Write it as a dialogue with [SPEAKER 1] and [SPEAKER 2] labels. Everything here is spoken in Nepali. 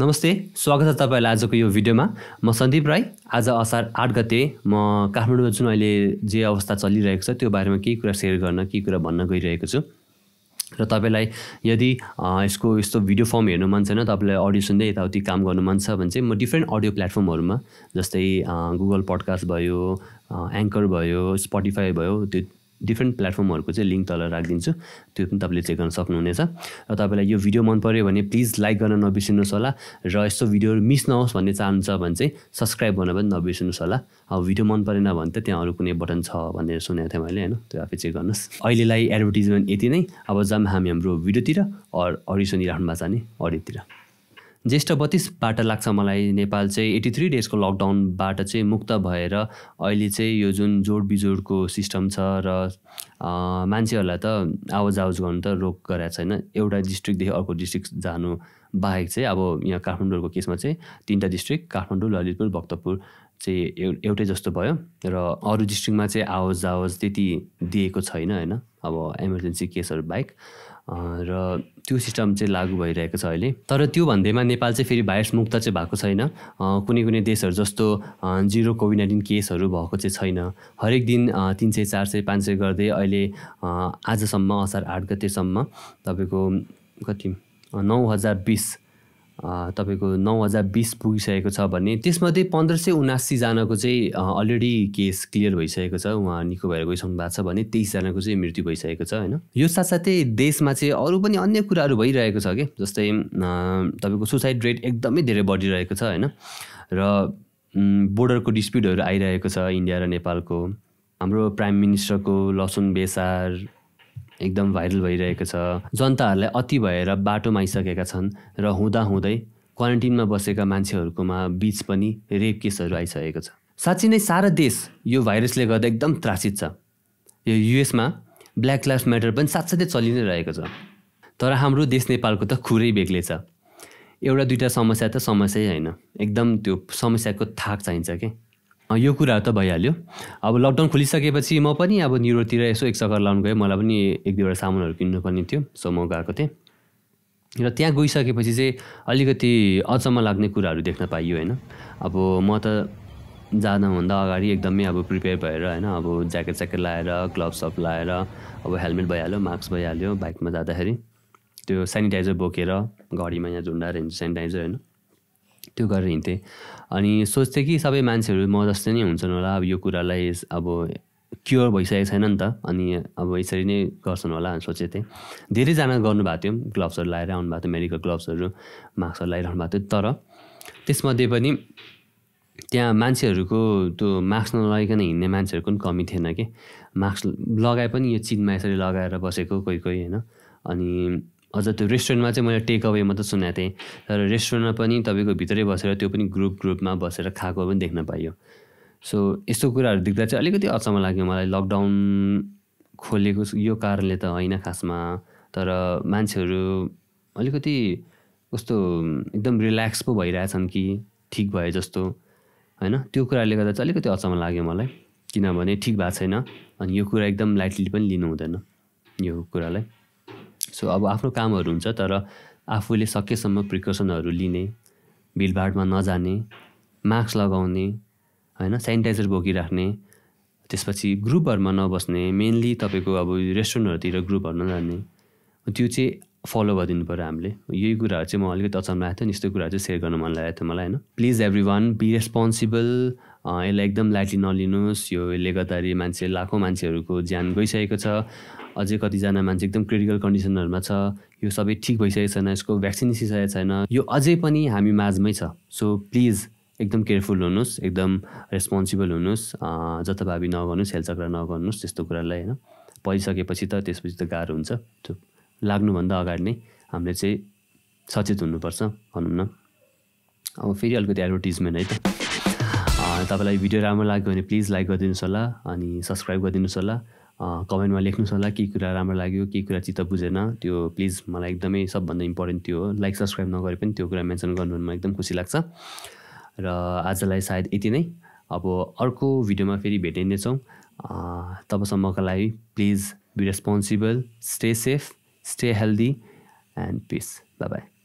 [SPEAKER 1] नमस्ते स्वागत छ तपाईँलाई आजको यो भिडियोमा म सन्दीप राई आज असार आठ गते म काठमाडौँमा जुन अहिले जे अवस्था चलिरहेको छ त्यो बारेमा केही कुरा सेयर गर्न केही कुरा भन्न गइरहेको छु र तपाईँलाई यदि यसको यस्तो भिडियो फर्म हेर्नु मन छैन तपाईँलाई अडियो सुन्दै यताउति काम गर्नु मन छ भने चाहिँ म डिफ्रेन्ट अडियो प्लेटफर्महरूमा जस्तै गुगल पडकास्ट भयो एङ्कर भयो स्पोटिफाई भयो त्यो डिफ्रेन्ट प्लेटफर्महरूको चाहिँ लिङ्क तल राखिदिन्छु त्यो पनि तपाईँले चेक गर्न सक्नुहुनेछ र तपाईँलाई यो भिडियो मन पऱ्यो भने प्लिज लाइक गर्न नबिर्सिनुहोस् होला र यस्तो भिडियोहरू मिस नहोस् भन्ने चाहन्छ भने चाहिँ सब्सक्राइब गर्न पनि नबिर्सिनुहोस् होला अब भिडियो मन परेन भने त त्यहाँ अरू कुनै बटन छ भनेर सुनेको थिएँ मैले होइन त्यो आफै चेक गर्नुहोस् अहिलेलाई एडभर्टिजमेन्ट यति नै अब जाम हामी हाम्रो भिडियोतिर अरू सुनिराख्नु भएको छ नि अडियोतिर ज्येष्ठ बत्तिसबाट लाग्छ मलाई नेपाल चाहिँ एट्टी थ्री डेजको लकडाउनबाट चाहिँ मुक्त भएर अहिले चाहिँ यो जुन जोड बिजोडको सिस्टम छ र मान्छेहरूलाई त आवाज आवाज गर्नु त रोक गराएको छैन एउटा डिस्ट्रिक्टदेखि अर्को डिस्ट्रिक्ट जानु बाहेक चाहिँ अब यहाँ काठमाडौँको केसमा चाहिँ तिनवटा डिस्ट्रिक्ट काठमाडौँ ललितपुर भक्तपुर चाहिँ एउटै जस्तो भयो र अरू डिस्ट्रिक्टमा चाहिँ आवाज आवाज त्यति दिएको छैन होइन अब इमर्जेन्सी केसहरू बाहेक र त्यो सिस्टम चाहिँ लागू भइरहेको छ अहिले तर त्यो भन्दैमा नेपाल चाहिँ फेरि भाइरस मुक्त चाहिँ भएको छैन कुनै कुनै देशहरू जस्तो जिरो कोभिड नाइन्टिन केसहरू भएको चाहिँ छैन हरेक दिन तिन सय चार सय पाँच सय गर्दै अहिले आजसम्म असार आठ गतेसम्म तपाईँको कति नौ हजार बिस तपाईँको नौ हजार बिस पुगिसकेको छ भने त्यसमध्ये पन्ध्र सय उनासीजनाको चाहिँ अलरेडी केस क्लियर भइसकेको छ उहाँ निको भएर गइसक्नु भएको छ भने तेइसजनाको चाहिँ मृत्यु भइसकेको छ होइन यो साथसाथै देशमा चाहिँ अरू पनि अन्य कुराहरू भइरहेको छ कि जस्तै तपाईँको सुसाइड रेट एकदमै धेरै बढिरहेको छ होइन र बोर्डरको डिस्प्युटहरू आइरहेको छ इन्डिया र नेपालको हाम्रो प्राइम मिनिस्टरको लसुन बेसार एकदम भाइरल भइरहेको छ जनताहरूलाई अति भएर बाटोमा आइसकेका छन् र हुँदाहुँदै क्वारेन्टिनमा बसेका मान्छेहरूकोमा बिच पनि रेप केसहरू आइसकेको छ साँच्ची नै सारा देश यो भाइरसले गर्दा एकदम त्रासित छ यो युएसमा ब्ल्याक लाइफ म्याटर पनि साथसाथै चलि नै रहेको छ तर हाम्रो देश नेपालको त खुरै बेग्लै छ एउटा दुइटा समस्या त समस्यै होइन एकदम त्यो समस्याको थाक चाहिन्छ कि यो कुराहरू त भइहाल्यो अब लकडाउन खोलिसकेपछि म पनि अब न्युरोतिर यसो एक चक्कर लाउनु गएँ मलाई पनि एक दुईवटा सामानहरू किन्नुपर्ने थियो सो म गएको थिएँ र त्यहाँ गइसकेपछि चाहिँ अलिकति अचम्म लाग्ने कुराहरू देख्न पाइयो होइन अब म त जानुभन्दा अगाडि एकदमै अब प्रिपेयर भएर होइन अब ज्याकेट स्याकेट लाएर ग्लोभ्सअप लाएर अब हेलमेट भइहाल्यो मास्क भइहाल्यो बाइकमा जाँदाखेरि त्यो सेनिटाइजर बोकेर घडीमा यहाँ झुन्डाएर हिँड्छ सेनिटाइजर होइन त्यो गरेर हिँड्थेँ अनि सोच्थेँ कि सबै मान्छेहरू म जस्तै नै हुन्छन् होला अब यो कुरालाई अब क्योर भइसकेको छैन नि त अनि अब यसरी नै गर्छन् होला सोचेको थिएँ धेरैजना गर्नुभएको थियो ग्लोभ्सहरू लगाएर आउनु भएको थियो मेडिकल ग्लोभ्सहरू मास्कहरू लगाइरहनु भएको थियो तर त्यसमध्ये पनि त्यहाँ मान्छेहरूको त्यो मास्क नलगाइकन हिँड्ने मान्छेहरूको पनि कमी थिएन कि मास्क लगाए पनि यो चिनमा यसरी लगाएर बसेको कोही कोही होइन अनि हजुर त्यो रेस्टुरेन्टमा चाहिँ मैले टेक अवे मात्रै सुनेको थिएँ तर रेस्टुरेन्टमा पनि तपाईँको भित्रै बसेर त्यो पनि ग्रुप ग्रुपमा बसेर खाएको पनि देख्न पाइयो सो यस्तो कुराहरू देख्दा चाहिँ अलिकति अचम्म लाग्यो मलाई लकडाउन खोलेको यो कारणले त होइन खासमा तर मान्छेहरू अलिकति कस्तो एकदम रिल्याक्स पो भइरहेछन् कि ठिक भए जस्तो होइन त्यो कुराले गर्दा चाहिँ अलिकति अचम्म लाग्यो मलाई किनभने ठिक भएको छैन अनि यो कुरा एकदम लाइटली पनि लिनु हुँदैन यो कुरालाई सो अब आफ्नो कामहरू हुन्छ तर आफूले सकेसम्म प्रिकसनहरू लिने भिडभाडमा नजाने मास्क लगाउने होइन सेनिटाइजर बोकिराख्ने त्यसपछि ग्रुपहरूमा नबस्ने मेन्ली तपाईँको अब रेस्टुरेन्टहरूतिर ग्रुपहरू नजाने त्यो चाहिँ फलो गरिदिनु पऱ्यो हामीले यही कुराहरू चाहिँ म अलिकति अचम्म लागेको थिएँ यस्तो कुराहरू चाहिँ सेयर गर्न मन लागेको थियो मलाई होइन please everyone be responsible यसलाई एकदम लाइटली नलिनुहोस् यो यसले गर्दाखेरि मान्छे लाखौँ मान्छेहरूको ज्यान गइसकेको छ अझै कतिजना मान्छे एकदम क्रिटिकल कन्डिसनहरूमा छ यो सबै ठिक भइसकेको छैन यसको भ्याक्सिन निस्किसकेको छैन यो अझै पनि हामी माझमै छ सो प्लिज एकदम केयरफुल हुनुहोस् एकदम रेस्पोन्सिबल हुनुहोस् जथाभावी नगर्नुहोस् हेलचक्र नगर्नुहोस् त्यस्तो कुरालाई होइन परिसकेपछि त त्यसपछि त गाह्रो हुन्छ त्यो लाग्नुभन्दा अगाडि नै हामीले चाहिँ सचेत हुनुपर्छ भनौँ न अब फेरि अलिकति एडभर्टिजमेन्ट है त तपाईँलाई भिडियो राम्रो लाग्यो भने प्लिज लाइक गरिदिनुहोस् होला अनि सब्सक्राइब गरिदिनुहोस् होला कमेन्टमा लेख्नुहोस् होला के कुरा राम्रो लाग्यो के कुरा चित्त बुझेन त्यो प्लिज मलाई एकदमै सबभन्दा इम्पोर्टेन्ट त्यो हो लाइक सब्सक्राइब नगरे पनि त्यो कुरा मेन्सन गर्नु मलाई एकदम खुसी लाग्छ र आजलाई सायद यति नै अब अर्को भिडियोमा फेरि भेटिनेछौँ तबसम्मको लागि please be responsible stay safe stay healthy and peace by